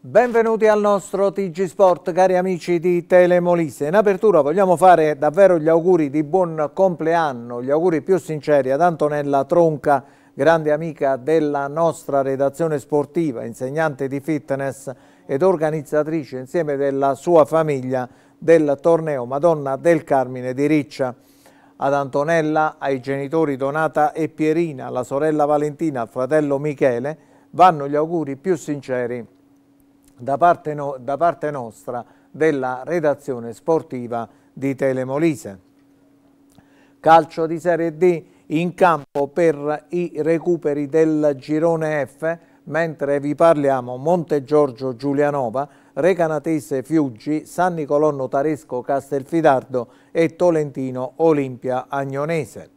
Benvenuti al nostro TG Sport, cari amici di Telemolise. In apertura vogliamo fare davvero gli auguri di buon compleanno, gli auguri più sinceri ad Antonella Tronca, grande amica della nostra redazione sportiva, insegnante di fitness ed organizzatrice insieme della sua famiglia del torneo Madonna del Carmine di Riccia. Ad Antonella, ai genitori Donata e Pierina, alla sorella Valentina, al fratello Michele, vanno gli auguri più sinceri da parte, no, da parte nostra della redazione sportiva di Telemolise. Calcio di Serie D in campo per i recuperi del girone F, mentre vi parliamo Monte Giorgio Giulianova, Recanatese Fiuggi, San Nicolò Notaresco Castelfidardo e Tolentino Olimpia Agnonese.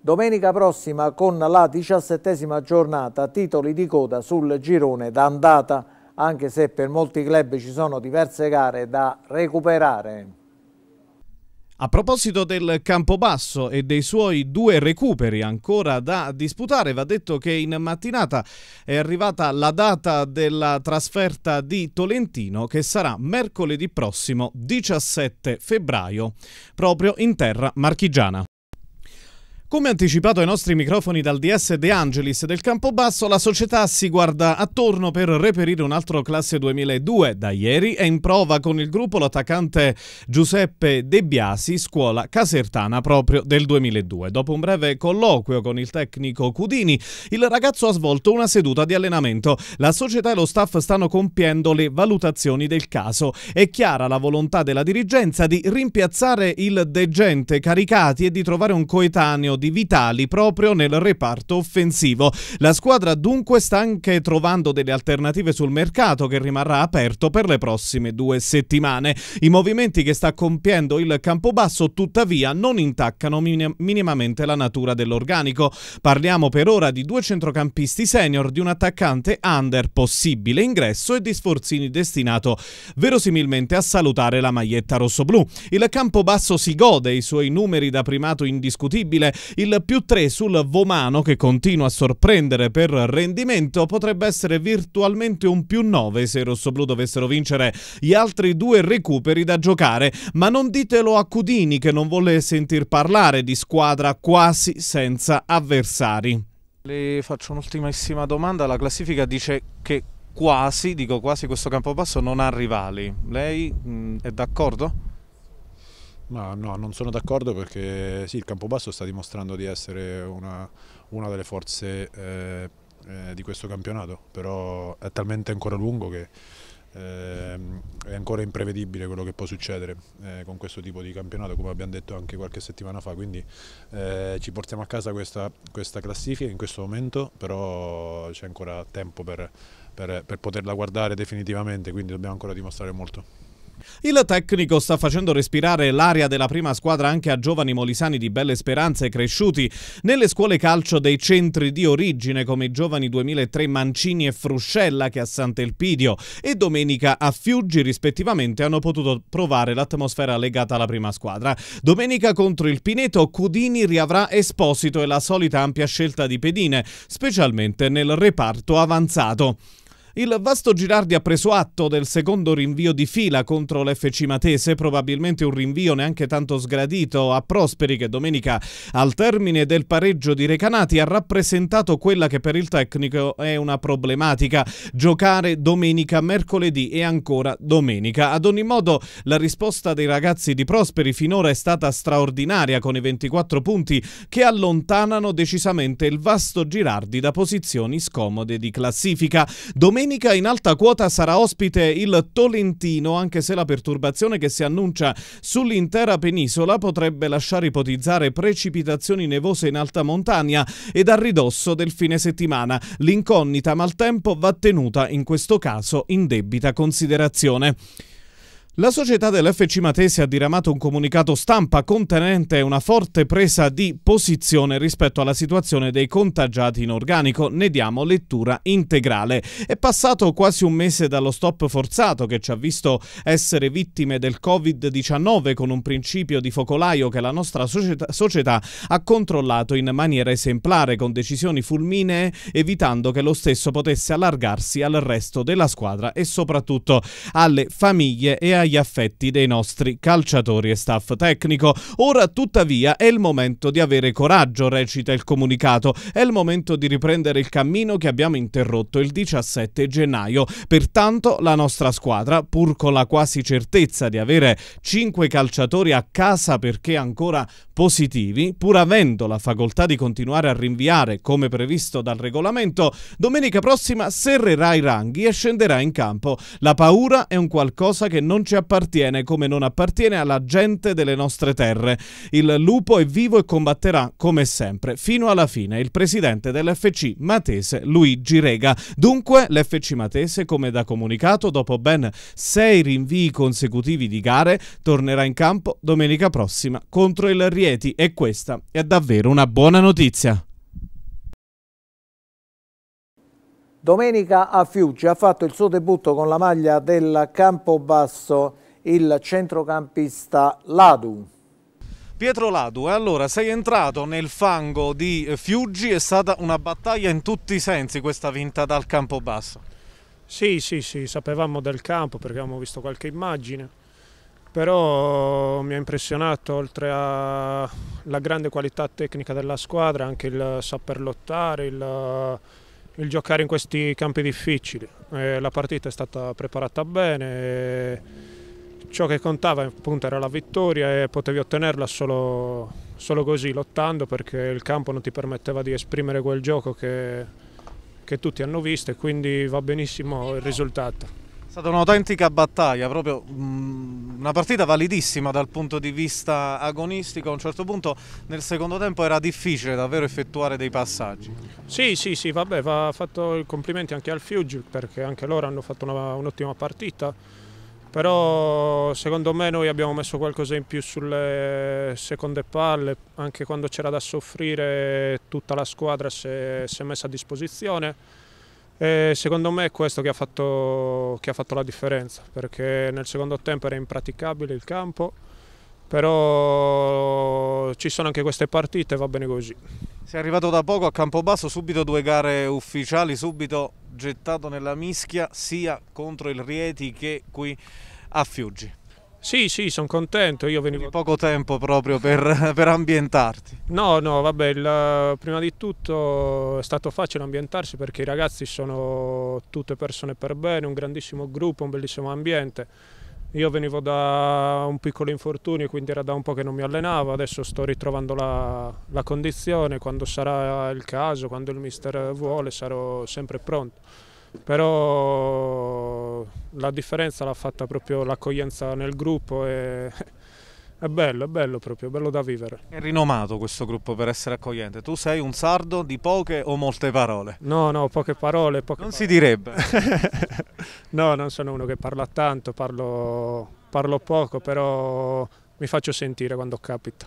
Domenica prossima con la diciassettesima giornata titoli di coda sul girone d'andata, anche se per molti club ci sono diverse gare da recuperare. A proposito del Campobasso e dei suoi due recuperi ancora da disputare, va detto che in mattinata è arrivata la data della trasferta di Tolentino che sarà mercoledì prossimo 17 febbraio, proprio in terra marchigiana. Come anticipato ai nostri microfoni dal DS De Angelis del Campobasso, la società si guarda attorno per reperire un altro classe 2002. Da ieri è in prova con il gruppo l'attaccante Giuseppe De Biasi, scuola casertana proprio del 2002. Dopo un breve colloquio con il tecnico Cudini, il ragazzo ha svolto una seduta di allenamento. La società e lo staff stanno compiendo le valutazioni del caso. È chiara la volontà della dirigenza di rimpiazzare il degente Caricati e di trovare un coetaneo episodi vitali proprio nel reparto offensivo. La squadra dunque sta anche trovando delle alternative sul mercato che rimarrà aperto per le prossime due settimane. I movimenti che sta compiendo il Campobasso tuttavia non intaccano minim minimamente la natura dell'organico. Parliamo per ora di due centrocampisti senior, di un attaccante under possibile ingresso e di sforzini destinato verosimilmente a salutare la maglietta rossoblù. Il Campobasso si gode i suoi numeri da primato indiscutibile, il più 3 sul Vomano, che continua a sorprendere per rendimento, potrebbe essere virtualmente un più 9 se i rossoblù dovessero vincere gli altri due recuperi da giocare. Ma non ditelo a Cudini, che non vuole sentir parlare di squadra quasi senza avversari. Le faccio un'ultimissima domanda. La classifica dice che quasi, dico quasi, questo campo basso non ha rivali. Lei mh, mm, è d'accordo? Ma no, non sono d'accordo perché sì, il Campobasso sta dimostrando di essere una, una delle forze eh, eh, di questo campionato, però è talmente ancora lungo che eh, è ancora imprevedibile quello che può succedere eh, con questo tipo di campionato, come abbiamo detto anche qualche settimana fa, quindi eh, ci portiamo a casa questa, questa classifica in questo momento, però c'è ancora tempo per, per, per poterla guardare definitivamente, quindi dobbiamo ancora dimostrare molto. Il tecnico sta facendo respirare l'aria della prima squadra anche a giovani molisani di belle speranze cresciuti nelle scuole calcio dei centri di origine come i giovani 2003 Mancini e Fruscella che a Sant'Elpidio e domenica a Fiuggi rispettivamente hanno potuto provare l'atmosfera legata alla prima squadra. Domenica contro il Pineto Cudini riavrà Esposito e la solita ampia scelta di pedine, specialmente nel reparto avanzato. Il vasto Girardi ha preso atto del secondo rinvio di fila contro l'FC Matese, probabilmente un rinvio neanche tanto sgradito a Prosperi che domenica al termine del pareggio di Recanati ha rappresentato quella che per il tecnico è una problematica, giocare domenica, mercoledì e ancora domenica. Ad ogni modo la risposta dei ragazzi di Prosperi finora è stata straordinaria con i 24 punti che allontanano decisamente il vasto Girardi da posizioni scomode di classifica. Domenica domenica in alta quota sarà ospite il Tolentino, anche se la perturbazione che si annuncia sull'intera penisola potrebbe lasciare ipotizzare precipitazioni nevose in alta montagna ed a ridosso del fine settimana. L'incognita maltempo va tenuta in questo caso in debita considerazione. La società dell'FC Matese ha diramato un comunicato stampa contenente una forte presa di posizione rispetto alla situazione dei contagiati in organico. Ne diamo lettura integrale. È passato quasi un mese dallo stop forzato che ci ha visto essere vittime del Covid-19 con un principio di focolaio che la nostra società, ha controllato in maniera esemplare con decisioni fulminee evitando che lo stesso potesse allargarsi al resto della squadra e soprattutto alle famiglie e ai agli affetti dei nostri calciatori e staff tecnico. Ora tuttavia è il momento di avere coraggio, recita il comunicato, è il momento di riprendere il cammino che abbiamo interrotto il 17 gennaio. Pertanto la nostra squadra, pur con la quasi certezza di avere 5 calciatori a casa perché ancora positivi, pur avendo la facoltà di continuare a rinviare come previsto dal regolamento, domenica prossima serrerà i ranghi e scenderà in campo. La paura è un qualcosa che non ci appartiene come non appartiene alla gente delle nostre terre. Il lupo è vivo e combatterà come sempre fino alla fine. Il presidente dell'FC Matese Luigi Rega. Dunque l'FC Matese, come da comunicato, dopo ben sei rinvii consecutivi di gare, tornerà in campo domenica prossima contro il Rialto lieti e questa è davvero una buona notizia. Domenica a Fiuggi ha fatto il suo debutto con la maglia del Campobasso il centrocampista Ladu. Pietro Ladu, allora sei entrato nel fango di Fiuggi, è stata una battaglia in tutti i sensi questa vinta dal Campobasso. Sì, sì, sì, sapevamo del campo perché abbiamo visto qualche immagine però mi ha impressionato oltre alla grande qualità tecnica della squadra anche il saper lottare, il, il giocare in questi campi difficili. Eh, la partita è stata preparata bene, ciò che contava appunto era la vittoria e potevi ottenerla solo, solo così, lottando perché il campo non ti permetteva di esprimere quel gioco che, che tutti hanno visto e quindi va benissimo il risultato. È stata un'autentica battaglia, proprio mm, una partita validissima dal punto di vista agonistico. A un certo punto nel secondo tempo era difficile davvero effettuare dei passaggi. Sì, sì, sì, vabbè, va fatto i complimenti anche al Fiuggi perché anche loro hanno fatto un'ottima partita. Però secondo me noi abbiamo messo qualcosa in più sulle seconde palle, anche quando c'era da soffrire tutta la squadra si è, si è messa a disposizione e secondo me è questo che ha, fatto, che ha fatto la differenza, perché nel secondo tempo era impraticabile il campo, però ci sono anche queste partite, va bene così. Sei arrivato da poco a Campobasso, subito due gare ufficiali, subito gettato nella mischia sia contro il Rieti che qui a Fiuggi. Sì, sì, sono contento. Io venivo... poco tempo proprio per, per, ambientarti. No, no, vabbè, la, prima di tutto è stato facile ambientarsi perché i ragazzi sono tutte persone per bene, un grandissimo gruppo, un bellissimo ambiente. Io venivo da un piccolo infortunio, quindi era da un po' che non mi allenavo, adesso sto ritrovando la, la condizione, quando sarà il caso, quando il mister vuole, sarò sempre pronto però la differenza l'ha fatta proprio l'accoglienza nel gruppo e è bello, è bello proprio, bello da vivere. È rinomato questo gruppo per essere accogliente. Tu sei un sardo di poche o molte parole? No, no, poche parole. Poche non parole. si direbbe. no, non sono uno che parla tanto, parlo, parlo poco, però mi faccio sentire quando capita.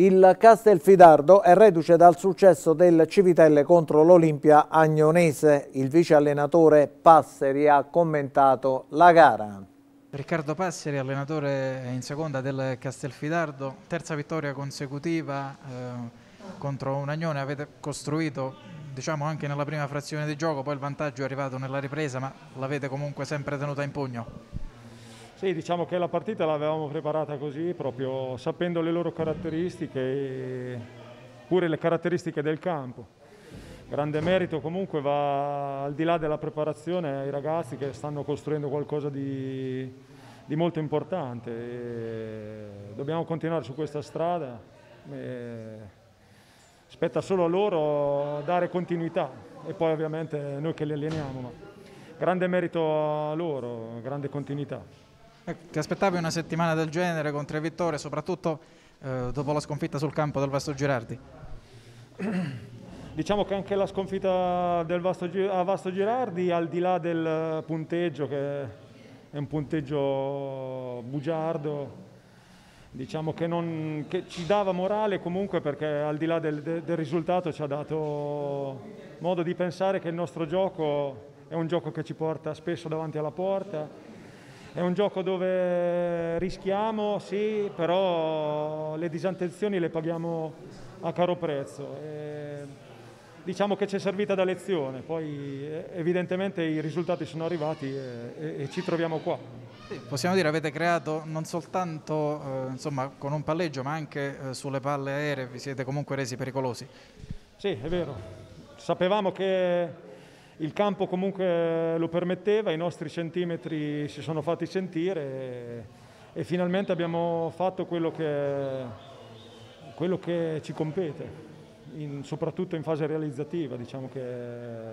Il Castelfidardo è reduce dal successo del Civitelle contro l'Olimpia Agnonese. Il vice allenatore Passeri ha commentato la gara. Riccardo Passeri, allenatore in seconda del Castelfidardo, terza vittoria consecutiva eh, contro un Agnone, avete costruito diciamo, anche nella prima frazione di gioco, poi il vantaggio è arrivato nella ripresa ma l'avete comunque sempre tenuta in pugno. Sì, diciamo che la partita l'avevamo preparata così, proprio sapendo le loro caratteristiche e pure le caratteristiche del campo. Grande merito comunque va al di là della preparazione ai ragazzi che stanno costruendo qualcosa di, di molto importante. E dobbiamo continuare su questa strada. spetta solo a loro dare continuità e poi ovviamente noi che li alleniamo. Ma grande merito a loro, grande continuità. Eh, ti aspettavi una settimana del genere con tre vittorie, soprattutto eh, dopo la sconfitta sul campo del Vasto Girardi? Diciamo che anche la sconfitta Vasto, a Vasto Girardi, al di là del punteggio, che è un punteggio bugiardo, diciamo che, non, che, ci dava morale comunque perché al di là del, del, risultato ci ha dato modo di pensare che il nostro gioco è un gioco che ci porta spesso davanti alla porta è un gioco dove rischiamo, sì, però le disattenzioni le paghiamo a caro prezzo. E diciamo che ci è servita da lezione, poi evidentemente i risultati sono arrivati e, e, e ci troviamo qua. possiamo dire che avete creato non soltanto eh, insomma, con un palleggio ma anche eh, sulle palle aeree vi siete comunque resi pericolosi. Sì, è vero. Sapevamo che il campo comunque lo permetteva, i nostri centimetri si sono fatti sentire e, e finalmente abbiamo fatto quello che, quello che ci compete, in, soprattutto in fase realizzativa, diciamo che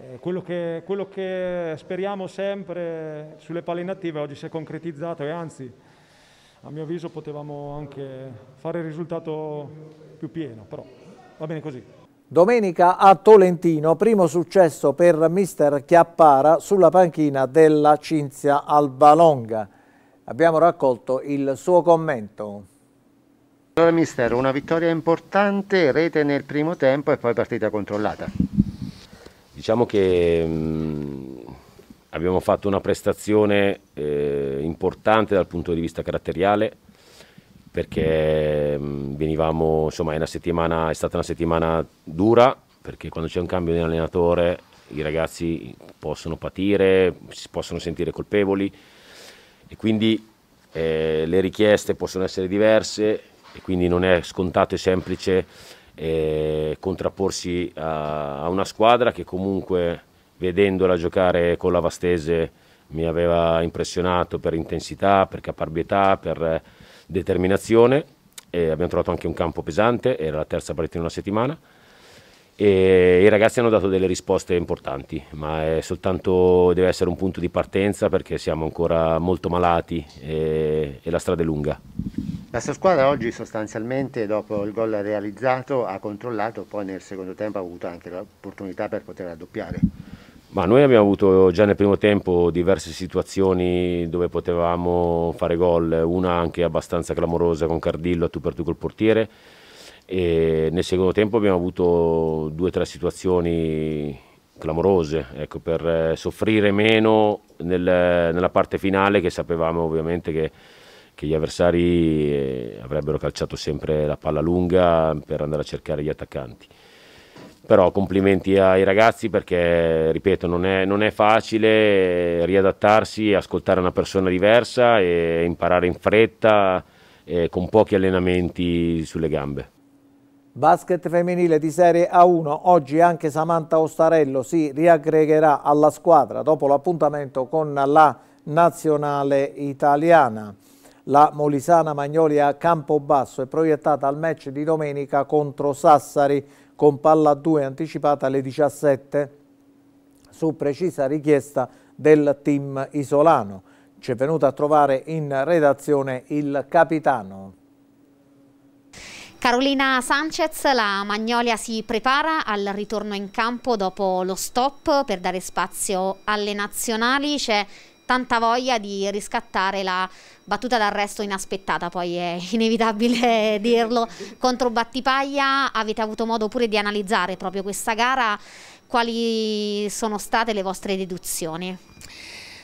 eh, quello che, quello che, speriamo sempre sulle palle inattive oggi si è concretizzato e anzi, a mio avviso, potevamo anche fare il risultato più pieno, però va bene così. Domenica a Tolentino, primo successo per mister Chiappara sulla panchina della Cinzia Albalonga. Abbiamo raccolto il suo commento. Allora mister, una vittoria importante, rete nel primo tempo e poi partita controllata. Diciamo che mh, mm, abbiamo fatto una prestazione eh, importante dal punto di vista caratteriale, perché mm, venivamo, insomma è, è stata una settimana dura perché quando c'è un cambio di allenatore i ragazzi possono patire, si possono sentire colpevoli e quindi eh, le richieste possono essere diverse e quindi non è scontato e semplice eh, contrapporsi a, a, una squadra che comunque vedendola giocare con la Vastese mi aveva impressionato per intensità, per caparbietà, per determinazione, abbiamo trovato anche un campo pesante, era la terza partita in una settimana. E I ragazzi hanno dato delle risposte importanti, ma soltanto, deve essere un punto di partenza perché siamo ancora molto malati e, e la strada è lunga. La sua squadra oggi sostanzialmente dopo il gol realizzato ha controllato, poi nel secondo tempo ha avuto anche l'opportunità per poter raddoppiare. Ma noi abbiamo avuto già nel primo tempo diverse situazioni dove potevamo fare gol, una anche abbastanza clamorosa con Cardillo a tu per tu col portiere. E nel secondo tempo abbiamo avuto due o tre situazioni clamorose ecco, per eh, soffrire meno nel, nella parte finale che sapevamo ovviamente che, che gli avversari eh, avrebbero calciato sempre la palla lunga per andare a cercare gli attaccanti però complimenti ai ragazzi perché, ripeto, non è, non è facile eh, riadattarsi, ascoltare una persona diversa e imparare in fretta e eh, con pochi allenamenti sulle gambe. Basket femminile di Serie A1, oggi anche Samantha Ostarello si riaggregherà alla squadra dopo l'appuntamento con la nazionale italiana. La Molisana Magnolia basso è proiettata al match di domenica contro Sassari con palla 2 anticipata alle 17 su precisa richiesta del team isolano. Ci è venuto a trovare in redazione il capitano. Carolina Sanchez, la Magnolia si prepara al ritorno in campo dopo lo stop per dare spazio alle nazionali. C'è tanta voglia di riscattare la battuta d'arresto inaspettata, poi è inevitabile dirlo, contro Battipaglia avete avuto modo pure di analizzare proprio questa gara, quali sono state le vostre deduzioni?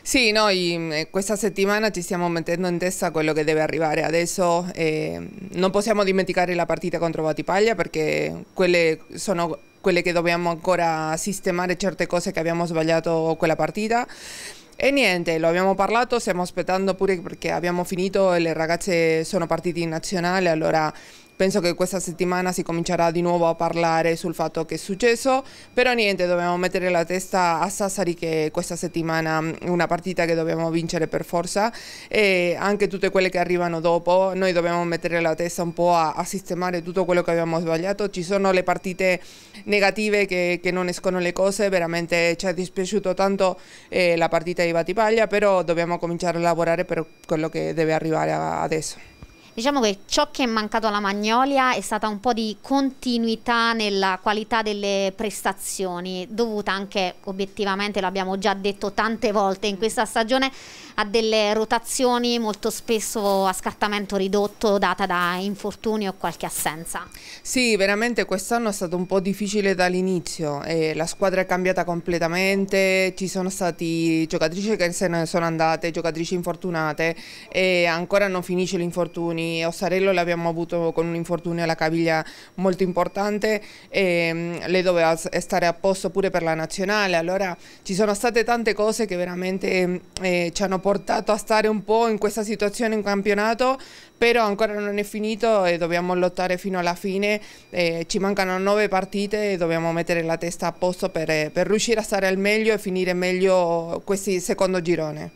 Sì, noi mm, eh, questa settimana ci stiamo mettendo in testa quello che deve arrivare adesso. Eh, non possiamo dimenticare la partita contro Battipaglia perché quelle sono quelle che dobbiamo ancora sistemare certe cose che abbiamo sbagliato quella partita. E niente, lo abbiamo parlato, stiamo aspettando pure perché abbiamo finito e le ragazze sono partite in nazionale, allora penso che questa settimana si comincerà di nuovo a parlare sul fatto che è successo, però niente, dobbiamo mettere la testa a Sassari che questa settimana è mm, una partita che dobbiamo vincere per forza e anche tutte quelle che arrivano dopo, noi dobbiamo mettere la testa un po' a, a sistemare tutto quello che abbiamo sbagliato, ci sono le partite negative che, che non escono le cose, veramente ci è dispiaciuto tanto eh, la partita di Batipaglia, però dobbiamo cominciare a lavorare per quello che deve arrivare adesso. Diciamo che ciò che è mancato alla Magnolia è stata un po' di continuità nella qualità delle prestazioni, dovuta anche obiettivamente, l'abbiamo già detto tante volte in questa stagione, a delle rotazioni molto spesso a scartamento ridotto data da infortuni o qualche assenza. Sì, veramente quest'anno è stato un po' difficile dall'inizio, eh, la squadra è cambiata completamente, ci sono stati giocatrici che se ne sono andate, giocatrici infortunate e ancora non finisce l'infortunio noi Ossarello l'abbiamo avuto con un infortunio alla caviglia molto importante, ehm, lei doveva stare a posto pure per la nazionale, allora ci sono state tante cose che veramente ehm, eh, ci hanno portato a stare un po' in questa situazione in campionato, però ancora non è finito e dobbiamo lottare fino alla fine, eh, ci mancano nove partite e dobbiamo mettere la testa a posto per, eh, per riuscire a stare al meglio e finire meglio questo secondo girone.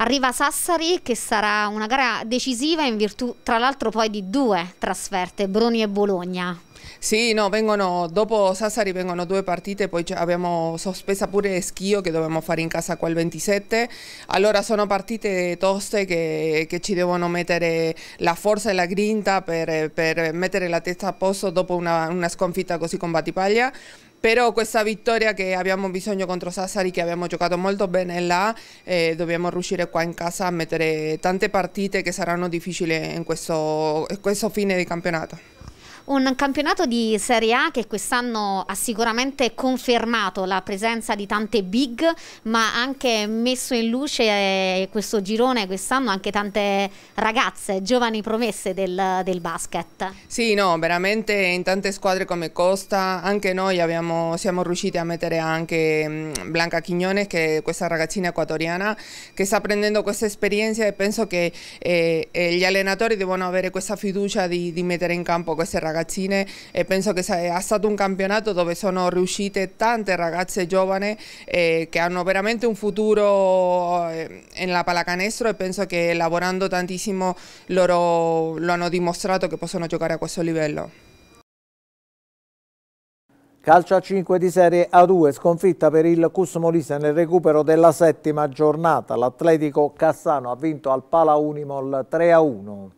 Arriva Sassari che sarà una gara decisiva in virtù tra l'altro poi di due trasferte, Broni e Bologna. Sì, no, vengono, dopo Sassari vengono due partite, poi abbiamo sospesa pure Schio che dobbiamo fare in casa qua il 27, allora sono partite toste che, che ci devono mettere la forza e la grinta per, per, mettere la testa a posto dopo una, una sconfitta così con Battipaglia però questa vittoria che abbiamo bisogno contro Sassari che abbiamo giocato molto bene là eh, dobbiamo riuscire qua in casa a mettere tante partite che saranno difficili in questo, in questo fine di campionato. Un campionato di Serie A che quest'anno ha sicuramente confermato la presenza di tante big, ma anche messo in luce eh, questo girone quest'anno anche tante ragazze, giovani promesse del, del, basket. Sì, no, veramente in tante squadre come Costa, anche noi abbiamo, siamo riusciti a mettere anche mm, Blanca Chignones, che è questa ragazzina equatoriana che sta prendendo questa esperienza e penso che eh, eh gli allenatori devono avere questa fiducia di, di mettere in campo queste ragazze ragazzine e penso che sia stato un campionato dove sono riuscite tante ragazze giovani eh, che hanno veramente un futuro eh, nella pallacanestro e penso che lavorando tantissimo loro lo hanno dimostrato che possono giocare a questo livello. Calcio a 5 di Serie A2, sconfitta per il Cus Molise nel recupero della settima giornata. L'Atletico Cassano ha vinto al Pala Unimol 3 a 1.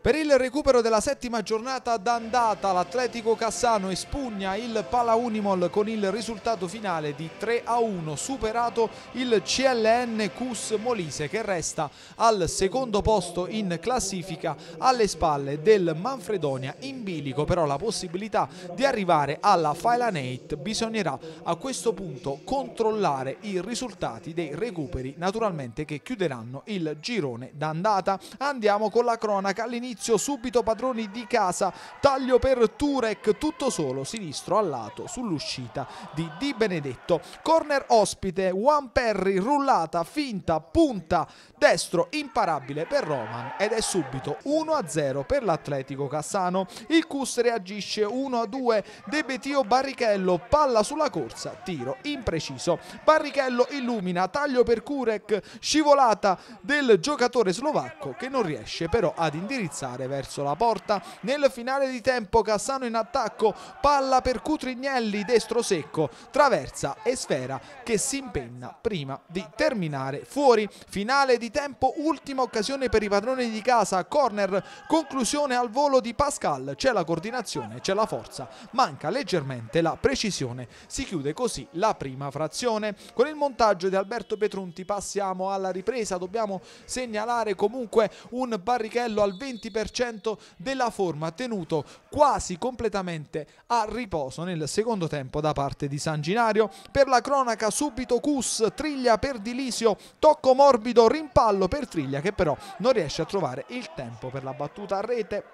Per il recupero della settima giornata d'andata l'Atletico Cassano espugna il Pala Unimol con il risultato finale di 3 a 1 superato il CLN Cus Molise che resta al secondo posto in classifica alle spalle del Manfredonia in bilico però la possibilità di arrivare alla Final 8 bisognerà a questo punto controllare i risultati dei recuperi naturalmente che chiuderanno il girone d'andata andiamo con la cronaca all'inizio all'inizio, subito padroni di casa, taglio per Turek, tutto solo, sinistro al lato sull'uscita di Di Benedetto. Corner ospite, Juan Perry, rullata, finta, punta, destro imparabile per Roman ed è subito 1-0 per l'Atletico Cassano. Il Cus reagisce 1-2, Debetio Barrichello, palla sulla corsa, tiro impreciso. Barrichello illumina, taglio per Kurek, scivolata del giocatore slovacco che non riesce però ad indirizzare avanzare verso la porta. Nel finale di tempo Cassano in attacco, palla per Cutrignelli, destro secco, traversa e sfera che si impenna prima di terminare fuori. Finale di tempo, ultima occasione per i padroni di casa, corner, conclusione al volo di Pascal, c'è la coordinazione, c'è la forza, manca leggermente la precisione. Si chiude così la prima frazione. Con il montaggio di Alberto Petrunti passiamo alla ripresa, dobbiamo segnalare comunque un barrichello al 20 20% della forma, tenuto quasi completamente a riposo nel secondo tempo da parte di San Ginario. Per la cronaca subito Cus, Triglia per Dilisio, tocco morbido, rimpallo per Triglia che però non riesce a trovare il tempo per la battuta a rete.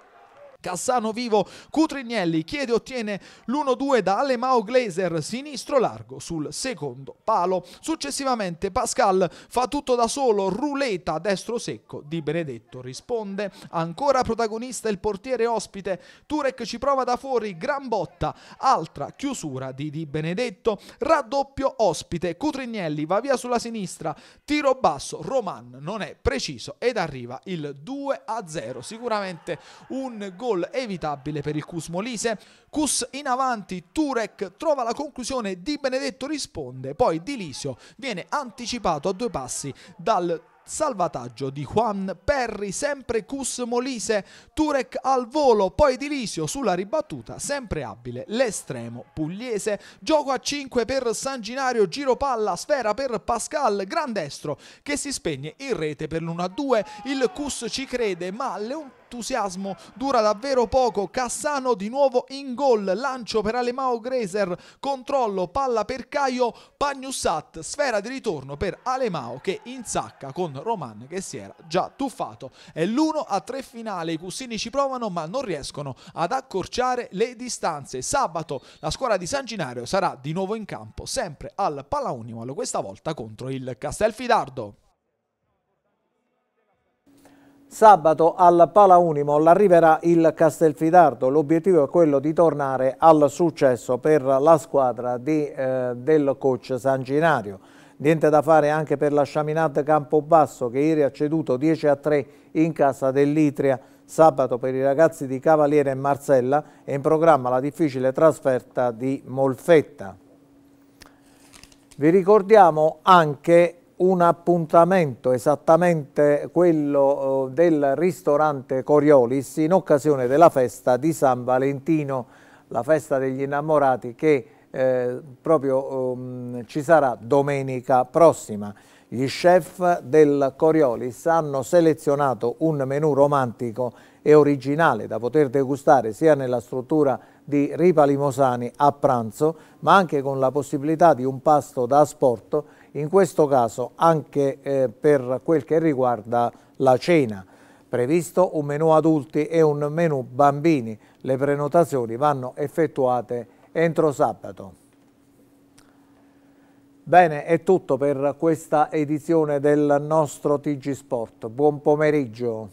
Cassano vivo, Cutrignelli chiede e ottiene l'1-2 da Alemao Glazer, sinistro largo sul secondo palo. Successivamente Pascal fa tutto da solo, ruleta destro secco di Benedetto risponde. Ancora protagonista il portiere ospite, Turek ci prova da fuori, gran botta, altra chiusura di Di Benedetto, raddoppio ospite, Cutrignelli va via sulla sinistra, tiro basso, Roman non è preciso ed arriva il 2-0, sicuramente un gol gol evitabile per il Cus Molise. Cus in avanti, Turek trova la conclusione, Di Benedetto risponde, poi Di Lisio viene anticipato a due passi dal salvataggio di Juan Perry, sempre Cus Molise, Turek al volo, poi Dilisio sulla ribattuta, sempre abile l'estremo pugliese, gioco a 5 per Sanginario, giro palla, sfera per Pascal, gran destro che si spegne in rete per l'1-2, il Cus ci crede ma Leon entusiasmo dura davvero poco. Cassano di nuovo in gol, lancio per Alemao Greser, controllo, palla per Caio, Pagnussat, sfera di ritorno per Alemao che insacca con Roman che si era già tuffato. È l'1 a 3 finale, i Cussini ci provano ma non riescono ad accorciare le distanze. Sabato la squadra di San Ginario sarà di nuovo in campo, sempre al Palaunimalo, questa volta contro il Castelfidardo. Sabato al Pala Unimol arriverà il Castelfidardo, l'obiettivo è quello di tornare al successo per la squadra di, eh, del coach Sanginario. Niente da fare anche per la Chaminade Campobasso che ieri ha ceduto 10 a 3 in casa dell'Itria. Sabato per i ragazzi di Cavaliere e Marcella è in programma la difficile trasferta di Molfetta. Vi ricordiamo anche un appuntamento esattamente quello eh, del ristorante Coriolis in occasione della festa di San Valentino, la festa degli innamorati che eh, proprio um, ci sarà domenica prossima. Gli chef del Coriolis hanno selezionato un menù romantico e originale da poter degustare sia nella struttura di Ripa Limosani a pranzo, ma anche con la possibilità di un pasto da asporto in questo caso anche eh, per quel che riguarda la cena. Previsto un menù adulti e un menù bambini, le prenotazioni vanno effettuate entro sabato. Bene, è tutto per questa edizione del nostro TG Sport. Buon pomeriggio.